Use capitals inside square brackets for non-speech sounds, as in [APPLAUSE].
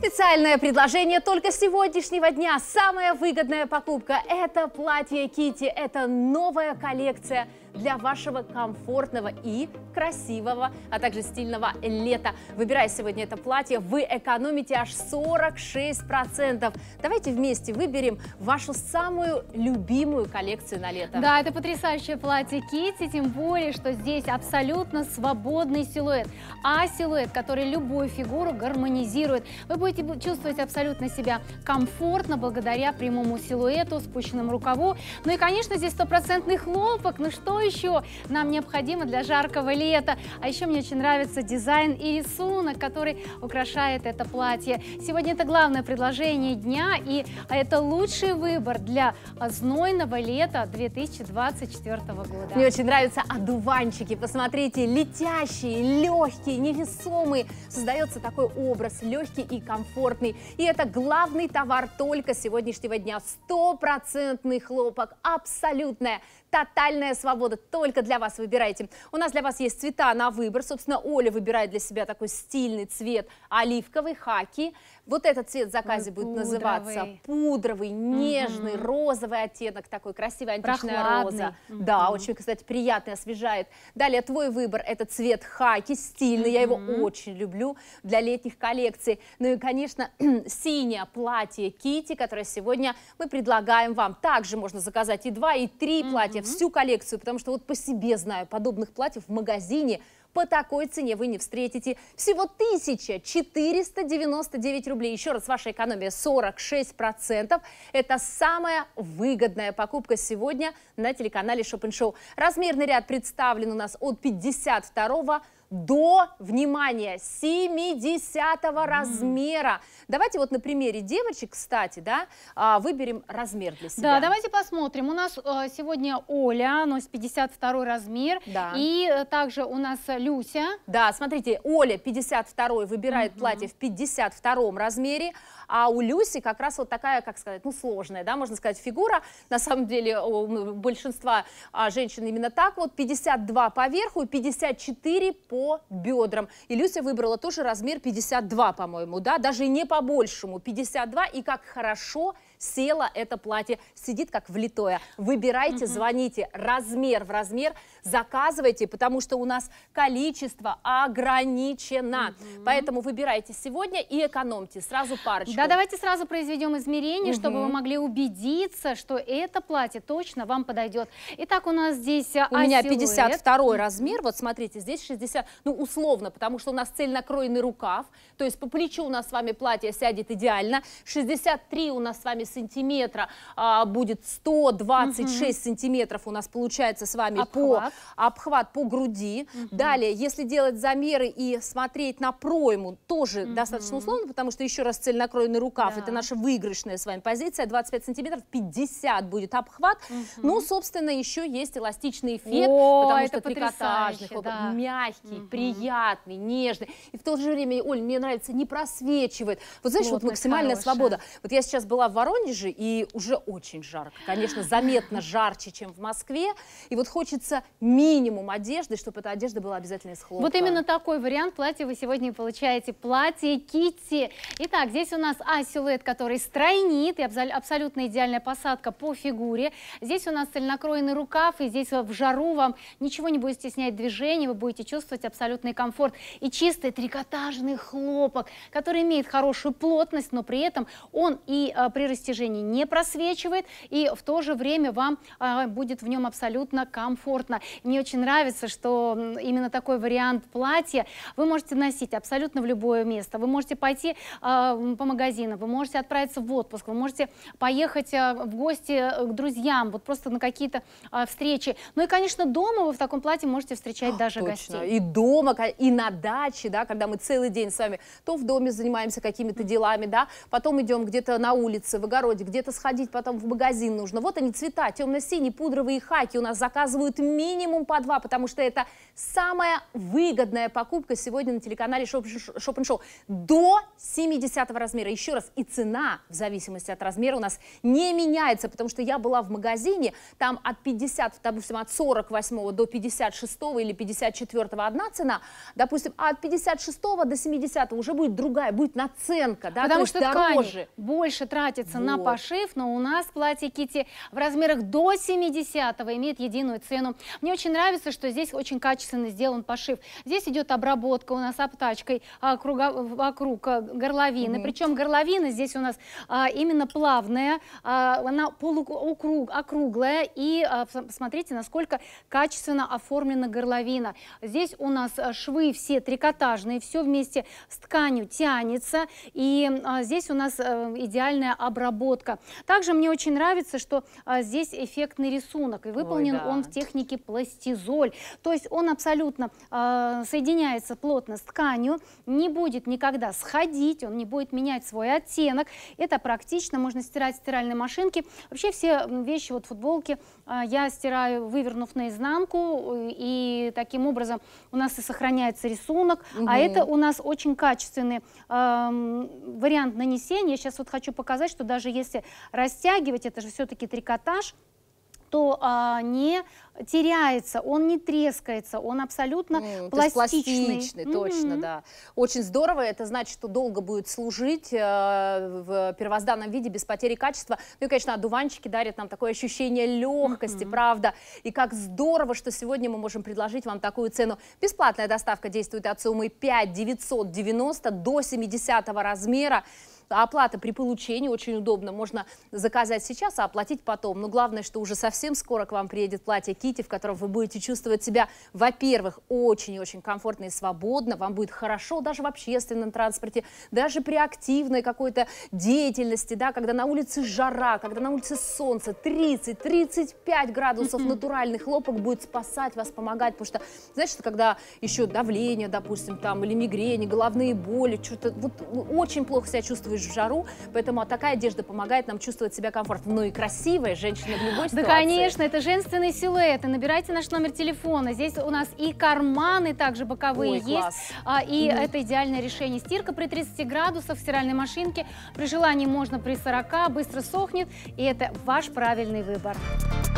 Специальное предложение только сегодняшнего дня. Самая выгодная покупка – это платье Кити, это новая коллекция – для вашего комфортного и красивого, а также стильного лета. Выбирая сегодня это платье, вы экономите аж 46%. Давайте вместе выберем вашу самую любимую коллекцию на лето. Да, это потрясающее платье Кити, тем более, что здесь абсолютно свободный силуэт. А силуэт, который любую фигуру гармонизирует. Вы будете чувствовать абсолютно себя комфортно благодаря прямому силуэту, спущенному рукаву. Ну и, конечно, здесь стопроцентный хлопок. Ну что еще нам необходимо для жаркого лета. А еще мне очень нравится дизайн и рисунок, который украшает это платье. Сегодня это главное предложение дня, и это лучший выбор для знойного лета 2024 года. Мне очень нравятся одуванчики. Посмотрите, летящие, легкие, невесомые. Создается такой образ, легкий и комфортный. И это главный товар только сегодняшнего дня. Стопроцентный хлопок, абсолютная, тотальная свобода года только для вас выбирайте. У нас для вас есть цвета на выбор. Собственно, Оля выбирает для себя такой стильный цвет оливковый, хаки. Вот этот цвет в заказе Ой, будет пудровый. называться пудровый, нежный, угу. розовый оттенок, такой красивый, античная Прохладный. роза. Угу. Да, очень, кстати, приятный, освежает. Далее твой выбор, это цвет хаки, стильный, угу. я его очень люблю для летних коллекций. Ну и, конечно, [CLEARS THROAT] синее платье Кити, которое сегодня мы предлагаем вам. Также можно заказать и два, и три платья, всю коллекцию, потому что вот по себе знаю, подобных платьев в магазине – по такой цене вы не встретите. Всего 1499 рублей. Еще раз, ваша экономия 46%. Это самая выгодная покупка сегодня на телеканале Шопеншоу. Размерный ряд представлен у нас от 52 до до, внимания 70 mm. размера. Давайте вот на примере девочек, кстати, да, а, выберем размер для себя. Да, давайте посмотрим. У нас э, сегодня Оля, носит 52 размер. Да. И э, также у нас Люся. Да, смотрите, Оля 52 выбирает Mm -hmm. платье в 52 размере, а у Люси как раз вот такая, как сказать, ну сложная, да, можно сказать, фигура. На самом деле у большинства а, женщин именно так вот. 52 по верху и 54 по бедрам. И Люся выбрала тоже размер 52, по-моему, да, даже не по большему. 52 и как хорошо – села, это платье сидит как влитое. Выбирайте, угу. звоните, размер в размер, заказывайте, потому что у нас количество ограничено. Угу. Поэтому выбирайте сегодня и экономьте сразу парочку. Да, давайте сразу произведем измерение, угу. чтобы вы могли убедиться, что это платье точно вам подойдет. Итак, у нас здесь а, У а меня 52 размер, вот смотрите, здесь 60, ну условно, потому что у нас цельнокроенный рукав, то есть по плечу у нас с вами платье сядет идеально, 63 у нас с вами сантиметра а, будет 126 угу. сантиметров у нас получается с вами обхват. по обхват по груди. Угу. Далее, если делать замеры и смотреть на пройму, тоже угу. достаточно условно, потому что еще раз цельнокроенный рукав, да. это наша выигрышная с вами позиция, 25 сантиметров, 50 будет обхват. Угу. Ну, собственно, еще есть эластичный эффект, О, потому что трикотажный, да. мягкий, угу. приятный, нежный. И в то же время, Оль, мне нравится, не просвечивает. Вот знаешь, Плотная, вот максимальная хорошая. свобода. Вот я сейчас была в Воронеже, Воронеже, и уже очень жарко. Конечно, заметно жарче, чем в Москве. И вот хочется минимум одежды, чтобы эта одежда была обязательно из хлопка. Вот именно такой вариант платья вы сегодня получаете. Платье Китти. Итак, здесь у нас А-силуэт, который стройнит, и абсолютно идеальная посадка по фигуре. Здесь у нас цельнокроенный рукав, и здесь в жару вам ничего не будет стеснять движение, вы будете чувствовать абсолютный комфорт. И чистый трикотажный хлопок, который имеет хорошую плотность, но при этом он и а, при растяжении достижений не просвечивает, и в то же время вам э, будет в нем абсолютно комфортно. Мне очень нравится, что именно такой вариант платья вы можете носить абсолютно в любое место. Вы можете пойти э, по магазинам, вы можете отправиться в отпуск, вы можете поехать э, в гости э, к друзьям, вот просто на какие-то э, встречи. Ну и, конечно, дома вы в таком платье можете встречать а, даже точно. гостей. И дома, и на даче, да, когда мы целый день с вами то в доме занимаемся какими-то делами, да, потом идем где-то на улице, в огород, огороде, где-то сходить потом в магазин нужно. Вот они цвета, темно-синий, пудровые хаки у нас заказывают минимум по два, потому что это самая выгодная покупка сегодня на телеканале Шоп Шоу. До 70 размера. Еще раз, и цена в зависимости от размера у нас не меняется, потому что я была в магазине, там от 50, допустим, от 48 до 56 или 54 одна цена, допустим, а от 56 до 70 уже будет другая, будет наценка, да, Потому что дороже. больше тратится вот. на пошив, но у нас платье Кити в размерах до 70 имеет единую цену. Мне очень нравится, что здесь очень качественно сделан пошив. Здесь идет обработка у нас обтачкой а, круга, вокруг а, горловины. Угу. Причем горловина здесь у нас а, именно плавная, а, она полукруг, округлая. И а, смотрите, насколько качественно оформлена горловина. Здесь у нас а, швы все трикотажные, все вместе с тканью тянется. И а, здесь у нас а, идеальная обработка обработка. Также мне очень нравится, что а, здесь эффектный рисунок, и выполнен Ой, да. он в технике пластизоль. То есть он абсолютно а, соединяется плотно с тканью, не будет никогда сходить, он не будет менять свой оттенок. Это практично, можно стирать в стиральной машинке. Вообще все вещи, вот футболки, а, я стираю, вывернув наизнанку, и таким образом у нас и сохраняется рисунок, угу. а это у нас очень качественный э, вариант нанесения. Я сейчас вот хочу показать, что даже даже если растягивать, это же все-таки трикотаж, то а, не теряется, он не трескается, он абсолютно mm, ну, пластичный. То есть пластичный, mm -hmm. точно, да. Очень здорово, это значит, что долго будет служить э, в первозданном виде, без потери качества. Ну и, конечно, одуванчики дарят нам такое ощущение легкости, mm -hmm. правда. И как здорово, что сегодня мы можем предложить вам такую цену. Бесплатная доставка действует от суммы 5 990 до 70 размера оплата при получении очень удобно. Можно заказать сейчас, а оплатить потом. Но главное, что уже совсем скоро к вам приедет платье Кити, в котором вы будете чувствовать себя, во-первых, очень и очень комфортно и свободно. Вам будет хорошо даже в общественном транспорте, даже при активной какой-то деятельности, да, когда на улице жара, когда на улице солнце, 30-35 градусов натуральных хлопок будет спасать вас, помогать. Потому что, знаешь, когда еще давление, допустим, там, или мигрени, головные боли, что-то вот ну, очень плохо себя чувствуешь, любишь в жару, поэтому а такая одежда помогает нам чувствовать себя комфортно. Ну и красивая женщина в любой ситуации. Да, конечно, это женственный силуэт. И набирайте наш номер телефона. Здесь у нас и карманы также боковые Ой, есть. Класс. А, и mm. это идеальное решение. Стирка при 30 градусах в стиральной машинке. При желании можно при 40, быстро сохнет. И это ваш правильный выбор. Выбор.